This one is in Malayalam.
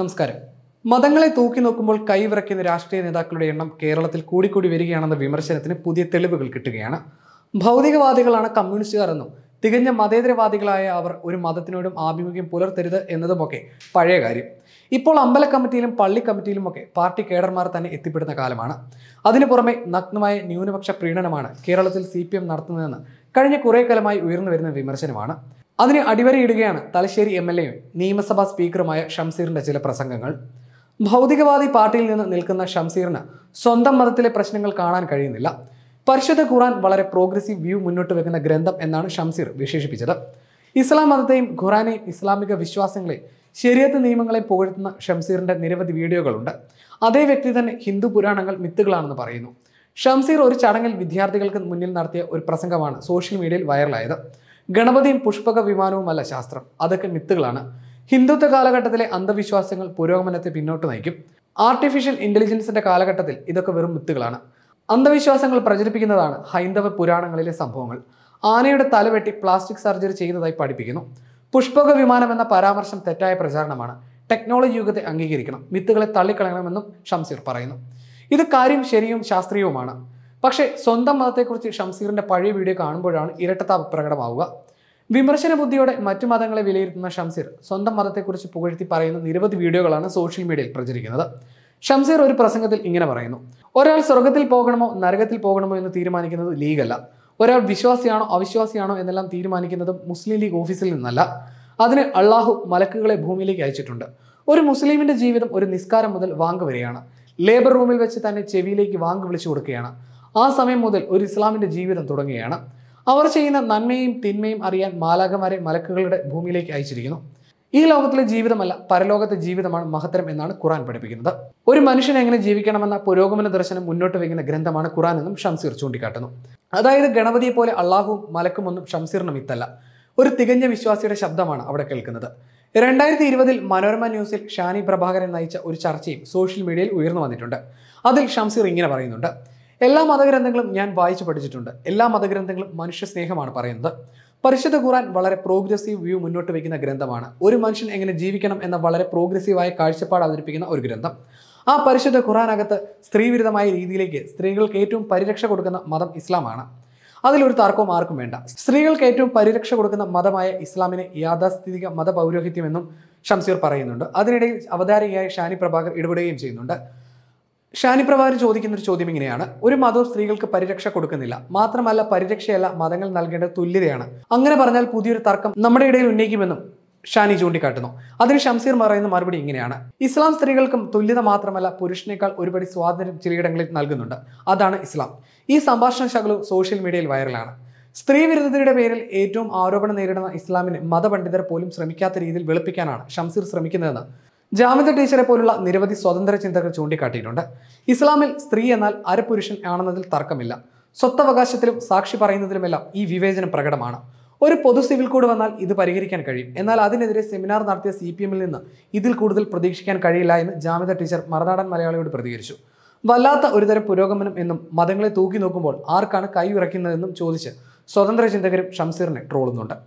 നമസ്കാരം മതങ്ങളെ തൂക്കി നോക്കുമ്പോൾ കൈവിറക്കുന്ന രാഷ്ട്രീയ നേതാക്കളുടെ എണ്ണം കേരളത്തിൽ കൂടിക്കൂടി വരികയാണെന്ന വിമർശനത്തിന് പുതിയ തെളിവുകൾ കിട്ടുകയാണ് ഭൗതികവാദികളാണ് കമ്മ്യൂണിസ്റ്റുകാർ എന്നും തികഞ്ഞ മതേതരവാദികളായ അവർ ഒരു മതത്തിനോടും ആഭിമുഖ്യം പുലർത്തരുത് എന്നതുമൊക്കെ പഴയ കാര്യം ഇപ്പോൾ അമ്പല കമ്മിറ്റിയിലും പള്ളി ഒക്കെ പാർട്ടി കേഡർമാർ തന്നെ എത്തിപ്പെടുന്ന കാലമാണ് അതിനു പുറമെ നഗ്നമായ ന്യൂനപക്ഷ പ്രീണനമാണ് കേരളത്തിൽ സി പി എം നടത്തുന്നതെന്ന് കഴിഞ്ഞ കുറേ കാലമായി ഉയർന്നു വരുന്ന വിമർശനമാണ് അതിന് അടിവരയിടുകയാണ് തലശ്ശേരി എം എൽ എയും നിയമസഭാ സ്പീക്കറുമായ ഷംസീറിന്റെ ചില പ്രസംഗങ്ങൾ ഭൗതികവാദി പാർട്ടിയിൽ നിന്ന് നിൽക്കുന്ന ഷംസീറിന് സ്വന്തം മതത്തിലെ പ്രശ്നങ്ങൾ കാണാൻ കഴിയുന്നില്ല പരിശുദ്ധ ഖുറാൻ വളരെ പ്രോഗ്രസീവ് വ്യൂ മുന്നോട്ട് വെക്കുന്ന ഗ്രന്ഥം എന്നാണ് ഷംസീർ വിശേഷിപ്പിച്ചത് ഇസ്ലാം മതത്തെയും ഖുറാനെയും ഇസ്ലാമിക വിശ്വാസങ്ങളെയും ശരിയത്ത് നിയമങ്ങളെ പുകഴ്ത്തുന്ന ഷംസീറിന്റെ നിരവധി വീഡിയോകളുണ്ട് അതേ വ്യക്തി തന്നെ ഹിന്ദു പുരാണങ്ങൾ മിത്തുകളാണെന്ന് പറയുന്നു ഷംസീർ ഒരു ചടങ്ങിൽ വിദ്യാർത്ഥികൾക്ക് മുന്നിൽ നടത്തിയ ഒരു പ്രസംഗമാണ് സോഷ്യൽ മീഡിയയിൽ വൈറലായത് ഗണപതിയും പുഷ്പക വിമാനവുമല്ല ശാസ്ത്രം അതൊക്കെ മിത്തുകളാണ് ഹിന്ദുത്വ കാലഘട്ടത്തിലെ അന്ധവിശ്വാസങ്ങൾ പുരോഗമനത്തെ പിന്നോട്ട് നയിക്കും ആർട്ടിഫിഷ്യൽ ഇന്റലിജൻസിന്റെ കാലഘട്ടത്തിൽ ഇതൊക്കെ വെറും മിത്തുകളാണ് അന്ധവിശ്വാസങ്ങൾ പ്രചരിപ്പിക്കുന്നതാണ് ഹൈന്ദവ പുരാണങ്ങളിലെ സംഭവങ്ങൾ ആനയുടെ തലവെട്ടി പ്ലാസ്റ്റിക് സർജറി ചെയ്യുന്നതായി പഠിപ്പിക്കുന്നു പുഷ്പക വിമാനം എന്ന പരാമർശം തെറ്റായ പ്രചാരണമാണ് ടെക്നോളജി യുഗത്തെ അംഗീകരിക്കണം മിത്തുകളെ തള്ളിക്കളയണമെന്നും ഷംസീർ പറയുന്നു ഇത് കാര്യം ശരിയും ശാസ്ത്രീയവുമാണ് പക്ഷേ സ്വന്തം മതത്തെക്കുറിച്ച് ഷംസീറിന്റെ പഴയ വീഡിയോ കാണുമ്പോഴാണ് ഇരട്ടത്താപ്പ് പ്രകടമാവുക വിമർശന ബുദ്ധിയോടെ മറ്റു മതങ്ങളെ വിലയിരുത്തുന്ന ഷംസീർ സ്വന്തം മതത്തെക്കുറിച്ച് പുകഴ്ത്തി പറയുന്ന നിരവധി വീഡിയോകളാണ് സോഷ്യൽ മീഡിയയിൽ പ്രചരിക്കുന്നത് ഷംസീർ ഒരു പ്രസംഗത്തിൽ ഇങ്ങനെ പറയുന്നു ഒരാൾ സ്വർഗത്തിൽ പോകണമോ നരകത്തിൽ പോകണമോ എന്ന് തീരുമാനിക്കുന്നത് ലീഗല്ല ഒരാൾ വിശ്വാസിയാണോ അവിശ്വാസിയാണോ എന്നെല്ലാം തീരുമാനിക്കുന്നത് മുസ്ലിം ലീഗ് ഓഫീസിൽ നിന്നല്ല അതിന് അള്ളാഹു മലക്കുകളെ ഭൂമിയിലേക്ക് അയച്ചിട്ടുണ്ട് ഒരു മുസ്ലിമിന്റെ ജീവിതം ഒരു നിസ്കാരം മുതൽ വാങ്ക് വരെയാണ് ലേബർ റൂമിൽ വെച്ച് തന്നെ ചെവിയിലേക്ക് വാങ്ക് വിളിച്ചു കൊടുക്കുകയാണ് ആ സമയം മുതൽ ഒരു ഇസ്ലാമിൻ്റെ ജീവിതം തുടങ്ങുകയാണ് അവർ ചെയ്യുന്ന നന്മയും തിന്മയും അറിയാൻ മാലാകമാരെ മലക്കുകളുടെ ഭൂമിയിലേക്ക് അയച്ചിരിക്കുന്നു ഈ ലോകത്തിലെ ജീവിതമല്ല പരലോകത്തെ ജീവിതമാണ് മഹത്തരം എന്നാണ് ഖുറാൻ പഠിപ്പിക്കുന്നത് ഒരു മനുഷ്യൻ എങ്ങനെ ജീവിക്കണമെന്ന പുരോഗമന ദർശനം മുന്നോട്ട് വയ്ക്കുന്ന ഗ്രന്ഥമാണ് ഖുറാൻ എന്നും ഷംസീർ ചൂണ്ടിക്കാട്ടുന്നു അതായത് ഗണപതിയെ പോലെ അള്ളാഹുവും ഒന്നും ഷംസീറിനും ഇത്തല്ല ഒരു തികഞ്ഞ വിശ്വാസിയുടെ ശബ്ദമാണ് അവിടെ കേൾക്കുന്നത് രണ്ടായിരത്തി ഇരുപതിൽ മനോരമ ന്യൂസിൽ ഷാനി പ്രഭാകരൻ നയിച്ച ഒരു ചർച്ചയും സോഷ്യൽ മീഡിയയിൽ ഉയർന്നു വന്നിട്ടുണ്ട് അതിൽ ഷംസീർ ഇങ്ങനെ പറയുന്നുണ്ട് എല്ലാ മതഗ്രന്ഥങ്ങളും ഞാൻ വായിച്ചു പഠിച്ചിട്ടുണ്ട് എല്ലാ മതഗ്രന്ഥങ്ങളും മനുഷ്യ സ്നേഹമാണ് പറയുന്നത് പരിശുദ്ധ ഖുറാൻ വളരെ പ്രോഗ്രസീവ് വ്യൂ മുന്നോട്ട് വയ്ക്കുന്ന ഗ്രന്ഥമാണ് ഒരു മനുഷ്യൻ എങ്ങനെ ജീവിക്കണം എന്ന വളരെ പ്രോഗ്രസീവായ കാഴ്ചപ്പാട് അവതരിപ്പിക്കുന്ന ഒരു ഗ്രന്ഥം ആ പരിശുദ്ധ ഖുറാനകത്ത് സ്ത്രീവിരുദ്ധമായ രീതിയിലേക്ക് സ്ത്രീകൾക്ക് ഏറ്റവും പരിരക്ഷ കൊടുക്കുന്ന മതം ഇസ്ലാമാണ് അതിലൊരു തർക്കവും ആർക്കും വേണ്ട സ്ത്രീകൾക്ക് ഏറ്റവും പരിരക്ഷ കൊടുക്കുന്ന മതമായ ഇസ്ലാമിനെ യാഥാസ്ഥിതിക മതപൗരോഹിത്യമെന്നും ഷംസീർ പറയുന്നുണ്ട് അതിനിടയിൽ അവതാരികയായി ഷാനി പ്രഭാകർ ഇടപെടുകയും ചെയ്യുന്നുണ്ട് ഷാനി ചോദിക്കുന്ന ഒരു ചോദ്യം ഇങ്ങനെയാണ് ഒരു മതവും സ്ത്രീകൾക്ക് പരിരക്ഷ കൊടുക്കുന്നില്ല മാത്രമല്ല പരിരക്ഷയല്ല മതങ്ങൾ നൽകേണ്ട തുല്യതയാണ് അങ്ങനെ പറഞ്ഞാൽ പുതിയൊരു തർക്കം നമ്മുടെ ഇടയിൽ ഉന്നയിക്കുമെന്നും ഷാനി ചൂണ്ടിക്കാട്ടുന്നു അതിന് ഷംസീർ പറയുന്ന മറുപടി ഇങ്ങനെയാണ് ഇസ്ലാം സ്ത്രീകൾക്കും തുല്യത മാത്രമല്ല പുരുഷനേക്കാൾ ഒരുപടി സ്വാതന്ത്ര്യം ചിലയിടങ്ങളിൽ നൽകുന്നുണ്ട് അതാണ് ഇസ്ലാം ഈ സംഭാഷണ ശകലവും സോഷ്യൽ മീഡിയയിൽ വൈറലാണ് സ്ത്രീവിരുദ്ധതയുടെ പേരിൽ ഏറ്റവും ആരോപണം നേരിടുന്ന ഇസ്ലാമിനെ മതപണ്ഡിതർ പോലും ശ്രമിക്കാത്ത രീതിയിൽ വെളുപ്പിക്കാനാണ് ഷംസീർ ശ്രമിക്കുന്നതെന്ന് ജാമിദ ടീച്ചറെ പോലുള്ള നിരവധി സ്വതന്ത്ര ചിന്തകൾ ചൂണ്ടിക്കാട്ടിയിട്ടുണ്ട് ഇസ്ലാമിൽ സ്ത്രീ എന്നാൽ അരപുരുഷൻ ആണെന്നതിൽ തർക്കമില്ല സ്വത്തവകാശത്തിലും സാക്ഷി പറയുന്നതിലുമെല്ലാം ഈ വിവേചനം പ്രകടമാണ് ഒരു പൊതു സിവിൽ കോഡ് വന്നാൽ ഇത് പരിഹരിക്കാൻ കഴിയും എന്നാൽ അതിനെതിരെ സെമിനാർ നടത്തിയ സി പി എമ്മിൽ നിന്ന് ഇതിൽ കൂടുതൽ പ്രതീക്ഷിക്കാൻ കഴിയില്ല എന്ന് ജാമിത ടീച്ചർ മറനാടൻ മലയാളിയോട് പ്രതികരിച്ചു വല്ലാത്ത ഒരുതരം പുരോഗമനം എന്നും മതങ്ങളെ തൂക്കി നോക്കുമ്പോൾ ആർക്കാണ് കൈ ഉറയ്ക്കുന്നതെന്നും ചോദിച്ച് സ്വതന്ത്ര ചിന്തകരും ഷംസീറിനെ ട്രോളുന്നുണ്ട്